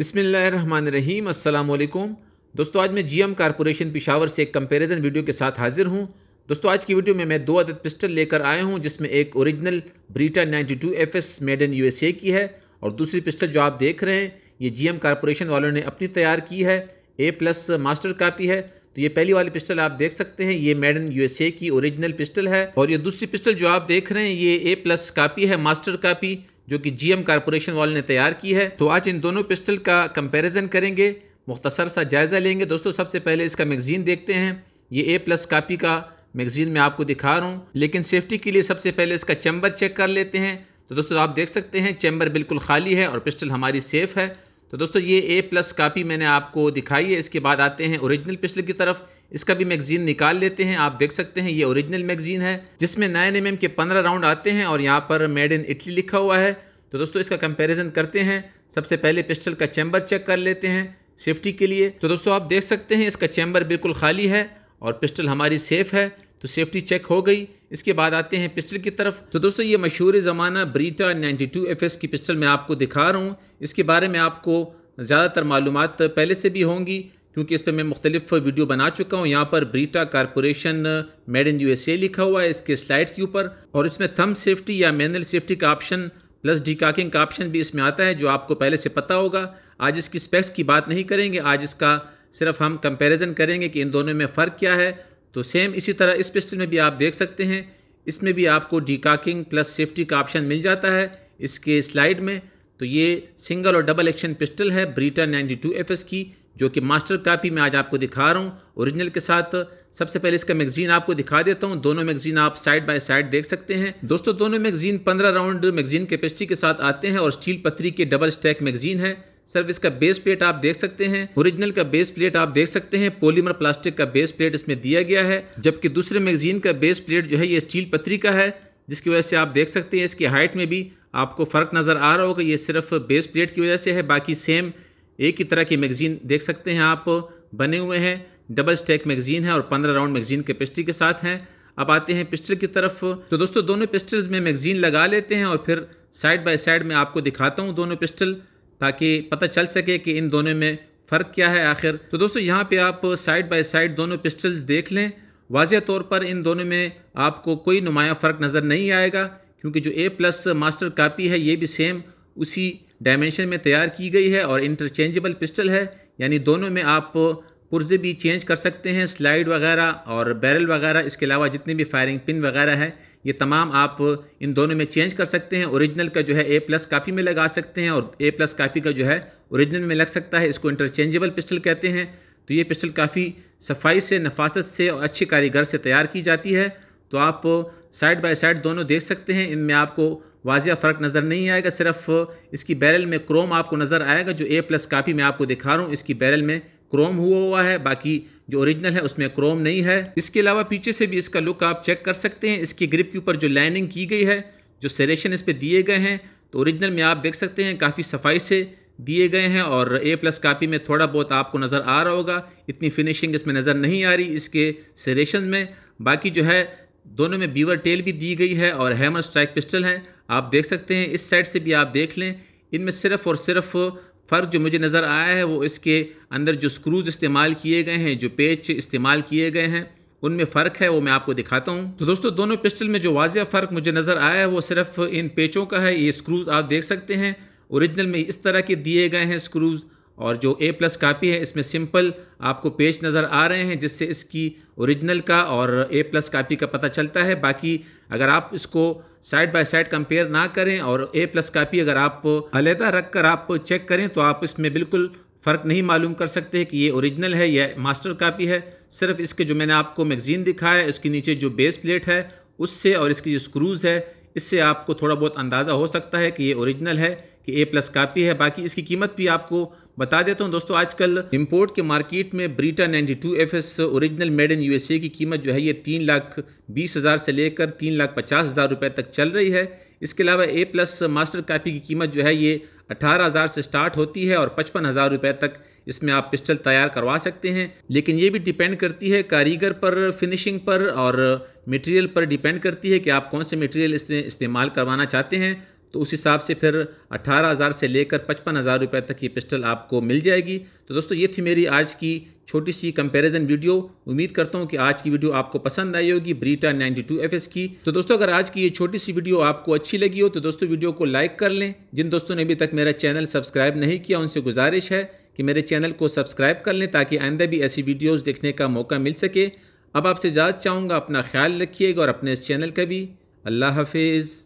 बिसमीम अल्लाम दोस्तों आज मैं जीएम कारपोरेशन पिशावर से एक कंपैरिजन वीडियो के साथ हाजिर हूं दोस्तों आज की वीडियो में मैं दो अदद पिस्टल लेकर आया हूं जिसमें एक original Beretta 92 FS made in USA की है और दूसरी पिस्टल जो आप देख रहे हैं ये जीएम कारपोरेशन वालों ने अपनी तैयार की है ए प्लस मास्टर कापी है तो ये पहली वाली पिस्टल आप देख सकते हैं ये मेड इन ए की ओरिजिनल पिस्टल है और ये दूसरी पिस्टल जो आप देख रहे हैं ये ए प्लस कापी है मास्टर कापी जो कि जीएम कॉरपोरेशन वाले ने तैयार की है तो आज इन दोनों पिस्टल का कंपैरिजन करेंगे मुख्तसर सा जायज़ा लेंगे दोस्तों सबसे पहले इसका मैगज़ीन देखते हैं ये ए प्लस कापी का मैगज़ीन मैं आपको दिखा रहा हूँ लेकिन सेफ्टी के लिए सबसे पहले इसका चैम्बर चेक कर लेते हैं तो दोस्तों आप देख सकते हैं चैम्बर बिल्कुल खाली है और पिस्टल हमारी सेफ़ है तो दोस्तों ये ए प्लस कापी मैंने आपको दिखाई है इसके बाद आते हैं ओरिजिनल पिस्टल की तरफ इसका भी मैगजीन निकाल लेते हैं आप देख सकते हैं ये ओरिजिनल मैगजीन है जिसमें नाइन एम के पंद्रह राउंड आते हैं और यहाँ पर मेड इन इटली लिखा हुआ है तो दोस्तों इसका कंपेरिज़न करते हैं सबसे पहले पिस्टल का चैम्बर चेक कर लेते हैं सेफ्टी के लिए तो दोस्तों आप देख सकते हैं इसका चैम्बर बिल्कुल खाली है और पिस्टल हमारी सेफ़ है तो सेफ्टी चेक हो गई इसके बाद आते हैं पिस्टल की तरफ तो दोस्तों ये मशहूर ज़माना ब्रीटा 92 एफएस की पिस्टल मैं आपको दिखा रहा हूँ इसके बारे में आपको ज़्यादातर मालूम पहले से भी होंगी क्योंकि इस पर मैं मुख्तलिफ वीडियो बना चुका हूँ यहाँ पर Beretta corporation made in U लिखा हुआ है इसके स्लाइड के ऊपर और इसमें थम सेफ्टी या मैनल सेफ्टी का ऑप्शन प्लस डिकाकिंग का ऑप्शन भी इसमें आता है जो आपको पहले से पता होगा आज इसकी स्पेक्स की बात नहीं करेंगे आज इसका सिर्फ हम कंपैरिजन करेंगे कि इन दोनों में फ़र्क क्या है तो सेम इसी तरह इस पिस्टल में भी आप देख सकते हैं इसमें भी आपको डिकाकिंग प्लस सेफ्टी का ऑप्शन मिल जाता है इसके स्लाइड में तो ये सिंगल और डबल एक्शन पिस्टल है ब्रीटा 92 एफएस की जो कि मास्टर कापी में आज आपको दिखा रहा हूँ ओरिजिनल के साथ सबसे पहले इसका मैगजीन आपको दिखा देता हूँ दोनों मैगजीन आप साइड बाय साइड देख सकते हैं दोस्तों दोनों मैगजीन 15 राउंड मैगजीन कैपेसिटी के साथ आते हैं और स्टील पत्री के डबल स्टैक मैगजीन है सर इसका बेस प्लेट आप देख सकते हैं ओरिजिनल का बेस प्लेट आप देख सकते हैं पॉलीमर प्लास्टिक का बेस प्लेट इसमें दिया गया है जबकि दूसरे मैगजीन का बेस प्लेट जो है ये स्टील पत्री का है जिसकी वजह से आप देख सकते हैं इसकी हाइट में भी आपको फ़र्क नज़र आ रहा होगा ये सिर्फ बेस प्लेट की वजह से है बाकी सेम एक ही तरह की मैगजीन देख सकते हैं आप बने हुए हैं डबल स्टैक मैगजीन है और पंद्रह राउंड मैगजीन के पिस्टल के साथ हैं अब आते हैं पिस्टल की तरफ तो दोस्तों दोनों पिस्टल्स में मैगजीन लगा लेते हैं और फिर साइड बाय साइड में आपको दिखाता हूँ दोनों पिस्टल ताकि पता चल सके कि इन दोनों में फ़र्क क्या है आखिर तो दोस्तों यहाँ पे आप साइड बाय साइड दोनों पिस्टल्स देख लें वाज तौर पर इन दोनों में आपको कोई नुमाया फ़र्क नज़र नहीं आएगा क्योंकि जो ए प्लस मास्टर कापी है ये भी सेम उसी डायमेंशन में तैयार की गई है और इंटरचेंजेबल पिस्टल है यानी दोनों में आप पुर्जे भी चेंज कर सकते हैं स्लाइड वगैरह और बैरल वगैरह इसके अलावा जितने भी फायरिंग पिन वगैरह है ये तमाम आप इन दोनों में चेंज कर सकते हैं ओरिजिनल का जो है ए प्लस कापी में लगा सकते हैं और ए प्लस कापी का जो है ओरिजिनल में लग सकता है इसको इंटरचेंजेबल पिस्टल कहते हैं तो ये पिस्टल काफ़ी सफाई से नफासत से और अच्छी कारीगर से तैयार की जाती है तो आप साइड बाय साइड दोनों देख सकते हैं इनमें आपको वाजिया फ़र्क नज़र नहीं आएगा सिर्फ इसकी बैरल में क्रोम आपको नज़र आएगा जो ए प्लस कापी मैं आपको दिखा रहा हूँ इसकी बैरल में क्रोम हुआ हुआ है बाकी जो ओरिजिनल है उसमें क्रोम नहीं है इसके अलावा पीछे से भी इसका लुक आप चेक कर सकते हैं इसकी ग्रिप के ऊपर जो लाइनिंग की गई है जो सेलेशन इस पर दिए गए हैं तो ओरिजिनल में आप देख सकते हैं काफ़ी सफाई से दिए गए हैं और ए प्लस कापी में थोड़ा बहुत आपको नज़र आ रहा होगा इतनी फिनिशिंग इसमें नज़र नहीं आ रही इसके सेलेशन में बाकी जो है दोनों में बीवर टेल भी दी गई है और हैमर स्ट्राइक पिस्टल हैं आप देख सकते हैं इस साइड से भी आप देख लें इनमें सिर्फ और सिर्फ फ़र्क जो मुझे नज़र आया है वो इसके अंदर जो स्क्रूज़ इस्तेमाल किए गए हैं जो पेच इस्तेमाल किए गए हैं उनमें फ़र्क है वो मैं आपको दिखाता हूँ तो दोस्तों दोनों पिस्टल में जो वाजिया फ़र्क मुझे नज़र आया है वो सिर्फ इन पेचों का है ये स्क्रूज़ आप देख सकते हैं औरिजिनल में इस तरह के दिए गए हैं स्क्रूज़ और जो ए प्लस कापी है इसमें सिंपल आपको पेज नज़र आ रहे हैं जिससे इसकी ओरिजिनल का और ए प्लस कापी का पता चलता है बाकी अगर आप इसको साइड बाय साइड कंपेयर ना करें और ए प्लस कापी अगर आप अलहदा रख कर आप चेक करें तो आप इसमें बिल्कुल फ़र्क नहीं मालूम कर सकते कि ये ओरिजिनल है या मास्टर कापी है सिर्फ इसके जो मैंने आपको मैगज़ीन दिखाया है इसके नीचे जो बेस प्लेट है उससे और इसकी जो स्क्रूज़ है इससे आपको थोड़ा बहुत अंदाज़ा हो सकता है कि ये ओरिजिनल है कि ए प्लस कापी है बाकी इसकी कीमत भी आपको बता देता हूँ दोस्तों आजकल इंपोर्ट के मार्केट में Beretta 92 two F S original made in USA की कीमत जो है ये तीन लाख बीस हज़ार से लेकर तीन लाख पचास हज़ार रुपये तक चल रही है इसके अलावा ए प्लस मास्टर कापी की कीमत जो है ये अठारह हज़ार से स्टार्ट होती है और पचपन हज़ार रुपये तक इसमें आप पिस्टल तैयार करवा सकते हैं लेकिन ये भी डिपेंड करती है कारीगर पर फिनिशिंग पर और मटेरियल पर डिपेंड करती है कि आप कौन से मटेरियल इसमें इस्तेमाल करवाना चाहते हैं तो उस हिसाब से फिर अट्ठारह हज़ार से लेकर पचपन हज़ार रुपये तक ये पिस्टल आपको मिल जाएगी तो दोस्तों ये थी मेरी आज की छोटी सी कंपैरिजन वीडियो उम्मीद करता हूँ कि आज की वीडियो आपको पसंद आई होगी ब्रीटा 92 एफएस की तो दोस्तों अगर आज की ये छोटी सी वीडियो आपको अच्छी लगी हो तो दोस्तों वीडियो को लाइक कर लें जिन दोस्तों ने अभी तक मेरा चैनल सब्सक्राइब नहीं किया उनसे गुजारिश है कि मेरे चैनल को सब्सक्राइब कर लें ताकि आइंदा भी ऐसी वीडियोज़ देखने का मौका मिल सके अब आपसे इजाज़त चाहूँगा अपना ख्याल रखिएगा और अपने इस चैनल का भी अल्लाह हाफिज़